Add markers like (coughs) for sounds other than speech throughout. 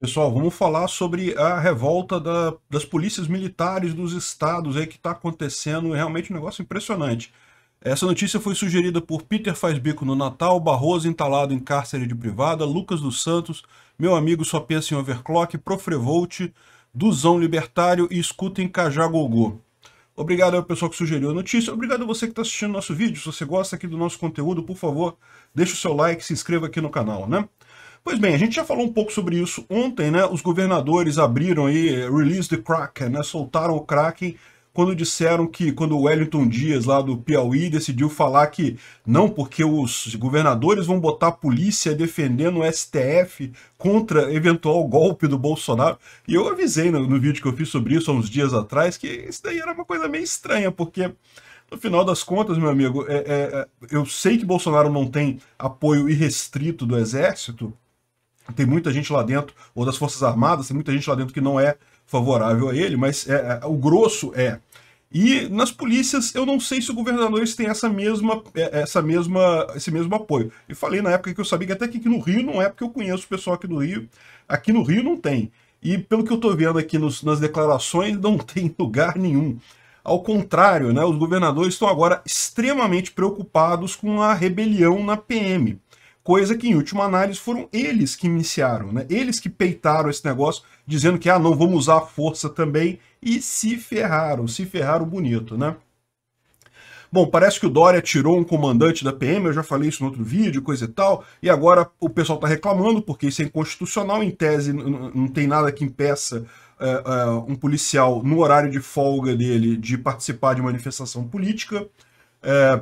Pessoal, vamos falar sobre a revolta da, das polícias militares dos estados aí que está acontecendo. É realmente um negócio impressionante. Essa notícia foi sugerida por Peter Faz Bico no Natal, Barroso entalado em cárcere de privada, Lucas dos Santos, meu amigo só pensa em overclock, Profrevolt, Duzão Libertário e escutem em Cajá Gogô. Obrigado ao pessoal que sugeriu a notícia, obrigado a você que está assistindo nosso vídeo. Se você gosta aqui do nosso conteúdo, por favor, deixe o seu like, se inscreva aqui no canal, né? Pois bem, a gente já falou um pouco sobre isso ontem, né? Os governadores abriram aí, eh, release the Kraken, né? Soltaram o Kraken quando disseram que, quando o Wellington Dias, lá do Piauí, decidiu falar que não, porque os governadores vão botar a polícia defendendo o STF contra eventual golpe do Bolsonaro. E eu avisei no, no vídeo que eu fiz sobre isso há uns dias atrás que isso daí era uma coisa meio estranha, porque no final das contas, meu amigo, é, é, é eu sei que Bolsonaro não tem apoio irrestrito do Exército, tem muita gente lá dentro, ou das Forças Armadas, tem muita gente lá dentro que não é favorável a ele, mas é, é o grosso é. E nas polícias, eu não sei se o governador tem essa mesma, é, essa mesma, esse mesmo apoio. E falei na época que eu sabia que até que aqui no Rio não é, porque eu conheço o pessoal aqui no Rio, aqui no Rio não tem. E pelo que eu estou vendo aqui nos, nas declarações, não (laughs) tem lugar nenhum. Ao contrário, né, os governadores estão agora extremamente preocupados com a rebelião na PM coisa que, em última análise, foram eles que iniciaram, né? Eles que peitaram esse negócio, dizendo que, ah, não, vamos usar a força também, e se ferraram, se ferraram bonito, né? Bom, parece que o Dória tirou um comandante da PM, eu já falei isso no outro vídeo, coisa e tal, e agora o pessoal está reclamando porque isso é inconstitucional, em tese não tem nada que impeça é, é, um policial, no horário de folga dele, de participar de manifestação política. é,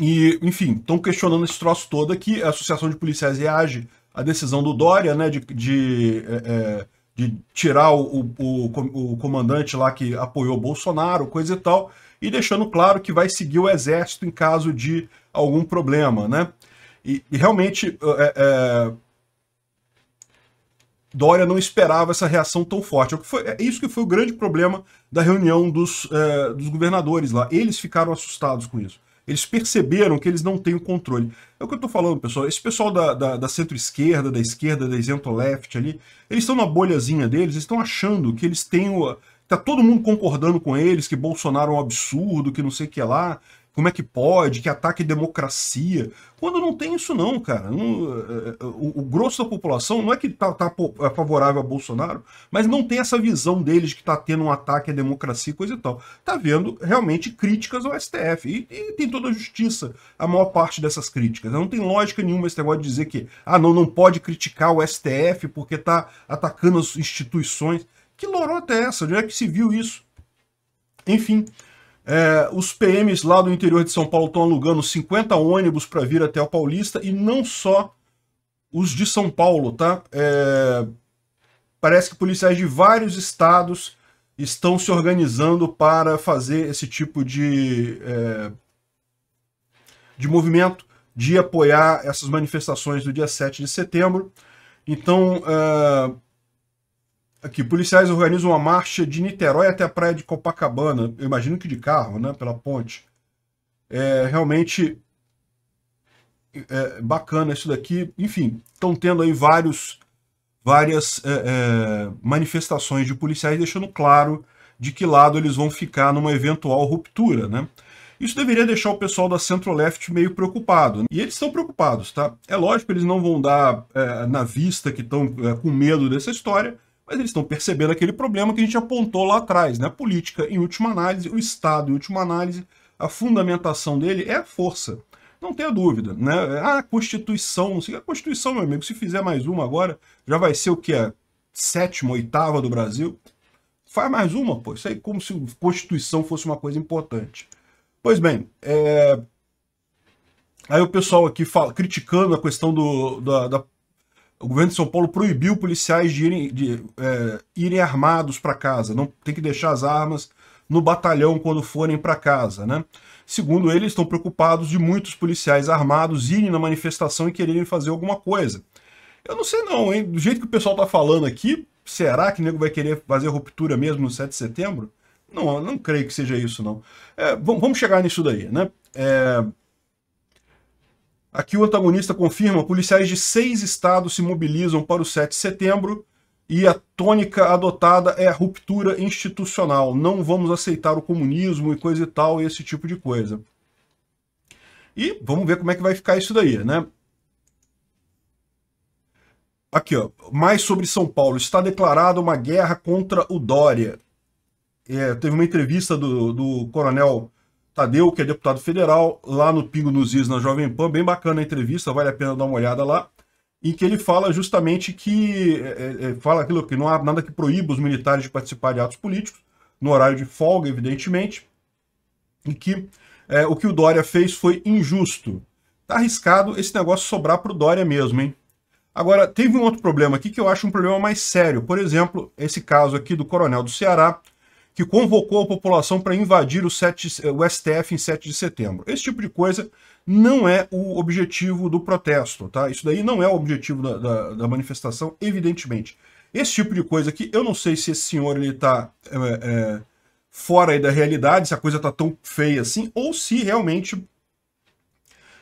e, enfim, estão questionando esse troço todo aqui. A Associação de Policiais reage à decisão do Dória, né, de, de, é, é de tirar o, o, o, comandante lá que apoiou Bolsonaro, coisa e tal, e deixando claro que vai seguir o exército em caso de algum problema, né? E, e realmente, é, é, é Dória não esperava essa reação tão forte. É, é isso que foi o grande problema da reunião dos, dos governadores lá. Eles ficaram assustados com isso. Eles perceberam que eles não têm o controle. É o que eu estou falando, pessoal. Esse pessoal da, da, da centro-esquerda, da esquerda, da isento-left ali, eles estão na bolhazinha deles, estão achando que eles têm o... Tá todo mundo concordando com eles, que Bolsonaro é um absurdo, que não sei o que lá, como é que pode, que ataque à democracia. Quando não tem isso não, cara. Não, é, é, o, o, grosso da população não é que tá, tá, é favorável a Bolsonaro, mas não tem essa visão deles que tá tendo um ataque à democracia e coisa e tal. Tá vendo realmente críticas ao STF. E, e tem toda a justiça a maior parte dessas críticas. Não tem lógica nenhuma esse negócio de dizer que, ah, não, não pode criticar o STF porque tá atacando as instituições. Que lorota é essa? De onde é que se viu isso? Enfim, é, os PMs lá do interior de São Paulo estão alugando 50 ônibus para vir até o Paulista e não só os de São Paulo, tá? É, parece que policiais de vários estados estão se organizando para fazer esse tipo de, é, de movimento, de apoiar essas manifestações do dia 7 de setembro. Então, é, Aqui, policiais organizam uma marcha de Niterói até a praia de Copacabana. Eu imagino que de carro, né? Pela ponte. É realmente é, bacana isso daqui. Enfim, estão tendo aí vários, várias é, é, manifestações de policiais, deixando claro de que lado eles vão ficar numa eventual ruptura, né? Isso deveria deixar o pessoal da Centro-Left meio preocupado. E eles estão preocupados, tá? É lógico, que eles não vão dar é, na vista que estão é, com medo dessa história, mas eles estão percebendo aquele problema que a gente apontou lá atrás, né? A política, em última análise, o Estado, em última análise, a fundamentação dele é a força. Não tenha dúvida, né? Ah, a Constituição, não sei a Constituição, meu amigo, se fizer mais uma agora, já vai ser o que? A sétima, oitava do Brasil? Faz mais uma, pô. Isso aí é como se a Constituição fosse uma coisa importante. Pois bem, é... aí o pessoal aqui fala, criticando a questão do, da, da o governo de São Paulo proibiu policiais de irem, de, é, irem armados para casa. Não tem que deixar as armas no batalhão quando forem para casa, né? Segundo ele, estão preocupados de muitos policiais armados irem na manifestação e quererem fazer alguma coisa. Eu não sei não, hein? Do jeito que o pessoal tá falando aqui, será que o nego vai querer fazer ruptura mesmo no 7 de setembro? Não, não creio que seja isso, não. É, vamos chegar nisso daí, né? É, Aqui o antagonista confirma: policiais de seis estados se mobilizam para o 7 de setembro e a tônica adotada é a ruptura institucional. Não vamos aceitar o comunismo e coisa e tal, esse tipo de coisa. E vamos ver como é que vai ficar isso daí, né? Aqui, ó, mais sobre São Paulo. Está declarada uma guerra contra o Dória. É, teve uma entrevista do, do coronel Tadeu, que é deputado federal, lá no Pingo nos Is, na Jovem Pan, bem bacana a entrevista, vale a pena dar uma olhada lá, em que ele fala justamente que, é, é, é, fala aquilo que não há nada que proíba os militares de participar de atos políticos, no horário de folga, evidentemente, e que é, o que o Dória fez foi injusto. Tá arriscado esse negócio sobrar para o Dória mesmo, hein? Agora, teve um outro problema aqui que eu acho um problema mais sério. Por exemplo, esse caso aqui do coronel do Ceará, que convocou a população para invadir o, 7, eh, o STF em 7 de setembro. Esse tipo de coisa não é o objetivo do protesto, tá? Isso daí não é o objetivo da, da, da manifestação, evidentemente. Esse tipo de coisa aqui, eu não sei se esse senhor ele está é, é, fora da realidade, se a coisa está tão feia assim, ou se realmente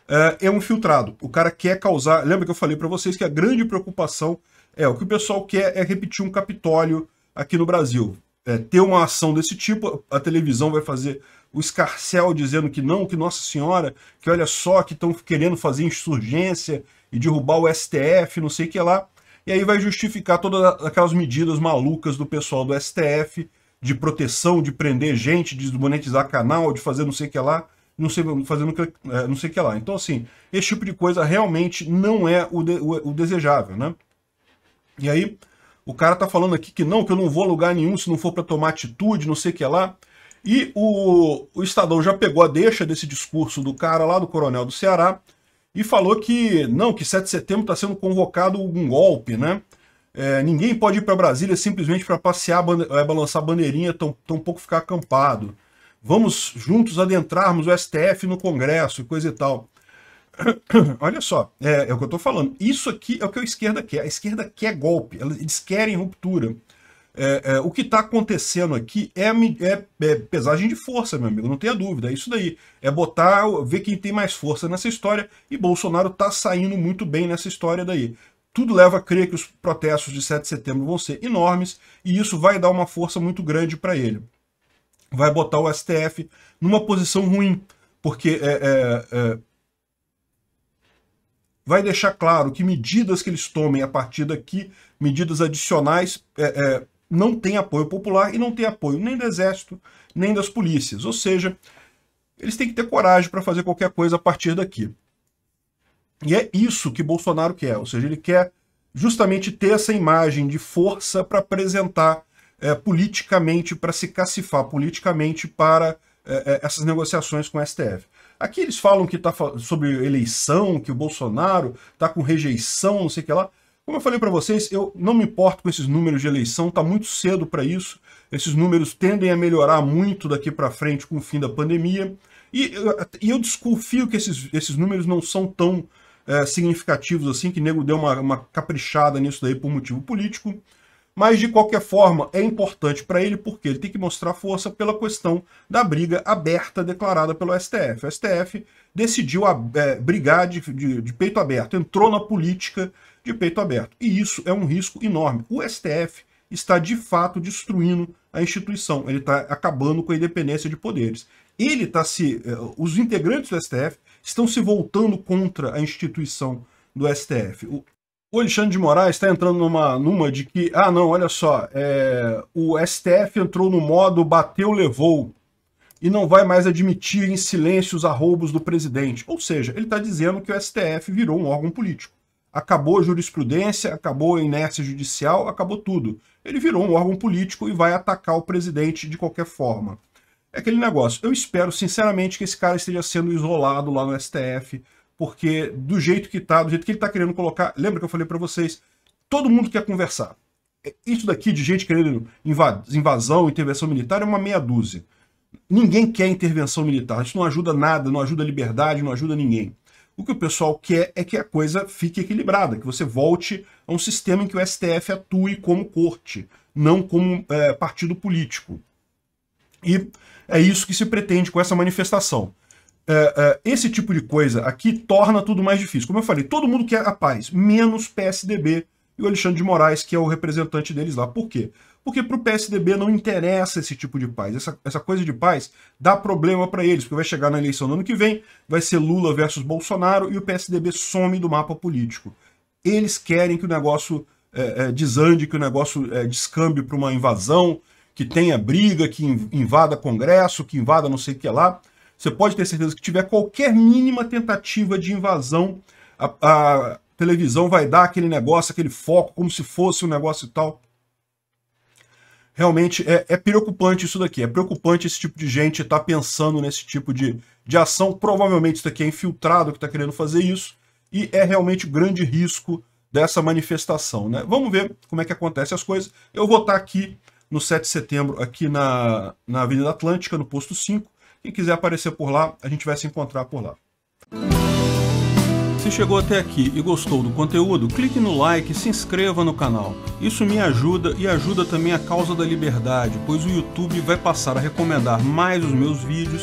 é, é um filtrado. O cara quer causar. Lembra que eu falei para vocês que a grande preocupação é o que o pessoal quer é repetir um Capitólio aqui no Brasil é, ter uma ação desse tipo, a televisão vai fazer o escarcel dizendo que não, que Nossa Senhora, que olha só, que estão querendo fazer insurgência e derrubar o STF, não sei o que lá. E aí vai justificar todas aquelas medidas malucas do pessoal do STF de proteção, de prender gente, de desmonetizar canal, de fazer não sei o que lá, não sei, fazendo, é, não sei o que lá. Então, assim, esse tipo de coisa realmente não é o, de, o, o desejável, né? E aí, o cara tá falando aqui que não, que eu não vou a lugar nenhum se não for para tomar atitude, não sei o que lá. E o, o Estadão já pegou a deixa desse discurso do cara lá, do coronel do Ceará, e falou que não, que 7 de setembro está sendo convocado um golpe, né? É, ninguém pode ir para Brasília simplesmente para passear, é, balançar bandeirinha, tão, tão pouco ficar acampado. Vamos juntos adentrarmos o STF no Congresso, e coisa e tal. (coughs) Olha só, é, é, o que eu estou falando. Isso aqui é o que a esquerda quer. A esquerda quer golpe, eles querem ruptura. É, é, o que está acontecendo aqui é, é, é, pesagem de força, meu amigo, não tenha dúvida. É isso daí. É botar, ver quem tem mais força nessa história. E Bolsonaro está saindo muito bem nessa história daí. Tudo leva a crer que os protestos de 7 de setembro vão ser enormes e isso vai dar uma força muito grande para ele. Vai botar o STF numa posição ruim, porque é, é vai deixar claro que medidas que eles tomem a partir daqui, medidas adicionais, é, é, não tem apoio popular e não tem apoio nem do Exército, nem das polícias. Ou seja, eles têm que ter coragem para fazer qualquer coisa a partir daqui. E é isso que Bolsonaro quer, ou seja, ele quer justamente ter essa imagem de força para apresentar é, politicamente, para se cacifar politicamente para é, é, essas negociações com o STF. Aqui eles falam que está sobre eleição, que o Bolsonaro está com rejeição, não sei o que lá. Como eu falei para vocês, eu não me importo com esses números de eleição, está muito cedo para isso. Esses números tendem a melhorar muito daqui para frente com o fim da pandemia. E, e eu desconfio que esses, esses números não são tão é, significativos assim, que nego deu uma, uma caprichada nisso daí por motivo político mas de qualquer forma é importante para ele porque ele tem que mostrar força pela questão da briga aberta declarada pelo STF. O STF decidiu é, brigar de, de, de peito aberto, entrou na política de peito aberto. E isso é um risco enorme. O STF está de fato destruindo a instituição, ele está acabando com a independência de poderes. Ele está se. É, os integrantes do STF estão se voltando contra a instituição do STF. O, o Alexandre de Moraes está entrando numa, numa de que, ah, não, olha só, é, o STF entrou no modo bateu, levou, e não vai mais admitir em silêncio os arroubos do presidente. Ou seja, ele está dizendo que o STF virou um órgão político. Acabou a jurisprudência, acabou a inércia judicial, acabou tudo. Ele virou um órgão político e vai atacar o presidente de qualquer forma. É aquele negócio. Eu espero, sinceramente, que esse cara esteja sendo isolado lá no STF, porque do jeito que tá, do jeito que ele tá querendo colocar, lembra que eu falei para vocês, todo mundo quer conversar. É, isso daqui de gente querendo invasão, intervenção militar é uma meia dúzia. Ninguém quer intervenção militar, isso não ajuda nada, não ajuda a liberdade, não ajuda ninguém. O que o pessoal quer é que a coisa fique equilibrada, que você volte a um sistema em que o STF atue como corte, não como é, partido político. E é isso que se pretende com essa manifestação. É, é, esse tipo de coisa aqui torna tudo mais difícil. Como eu falei, todo mundo quer a paz, menos PSDB e o Alexandre de Moraes, que é o representante deles lá. Por quê? Porque para o PSDB não interessa esse tipo de paz. Essa, essa coisa de paz dá problema para eles, porque vai chegar na eleição do ano que vem, vai ser Lula versus Bolsonaro e o PSDB some do mapa político. Eles querem que o negócio é, é, desande, que o negócio é, descambe para uma invasão, que tenha briga, que invada Congresso, que invada não sei o que lá. Você pode ter certeza que tiver qualquer mínima tentativa de invasão, a, a televisão vai dar aquele negócio, aquele foco, como se fosse um negócio e tal. Realmente é, é preocupante isso daqui. É preocupante esse tipo de gente estar tá pensando nesse tipo de, de ação. Provavelmente isso daqui é infiltrado que está querendo fazer isso. E é realmente o grande risco dessa manifestação. Né? Vamos ver como é que acontece as coisas. Eu vou estar tá aqui no 7 de setembro, aqui na, na Avenida Atlântica, no posto 5. Quem quiser aparecer por lá, a gente vai se encontrar por lá. Se chegou até aqui e gostou do conteúdo, clique no like e se inscreva no canal. Isso me ajuda e ajuda também a causa da liberdade, pois o YouTube vai passar a recomendar mais os meus vídeos